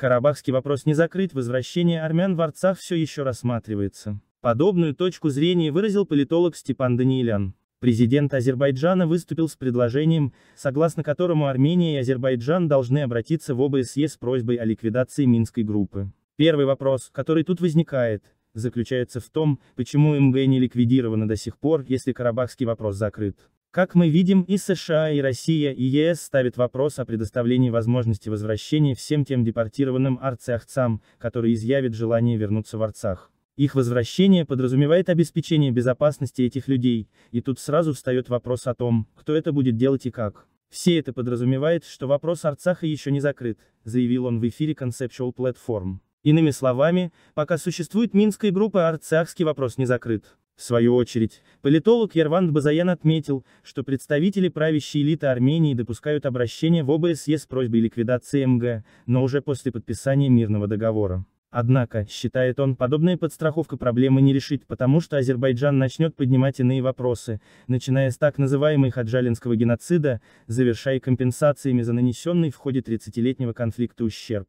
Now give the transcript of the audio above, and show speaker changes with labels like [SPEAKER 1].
[SPEAKER 1] Карабахский вопрос не закрыт, возвращение армян в Арцах все еще рассматривается. Подобную точку зрения выразил политолог Степан Даниилян. Президент Азербайджана выступил с предложением, согласно которому Армения и Азербайджан должны обратиться в ОБСЕ с просьбой о ликвидации Минской группы. Первый вопрос, который тут возникает, заключается в том, почему МГ не ликвидировано до сих пор, если карабахский вопрос закрыт. Как мы видим, и США, и Россия, и ЕС ставят вопрос о предоставлении возможности возвращения всем тем депортированным арцахцам, которые изъявят желание вернуться в Арцах. Их возвращение подразумевает обеспечение безопасности этих людей, и тут сразу встает вопрос о том, кто это будет делать и как. Все это подразумевает, что вопрос Арцаха еще не закрыт, заявил он в эфире Conceptual Platform. Иными словами, пока существует Минская группа, арцахский вопрос не закрыт. В свою очередь, политолог Ярван Базаян отметил, что представители правящей элиты Армении допускают обращение в ОБСЕ с просьбой ликвидации МГ, но уже после подписания мирного договора. Однако, считает он, подобная подстраховка проблемы не решит, потому что Азербайджан начнет поднимать иные вопросы, начиная с так называемой хаджалинского геноцида, завершая компенсациями за нанесенный в ходе 30-летнего конфликта ущерб.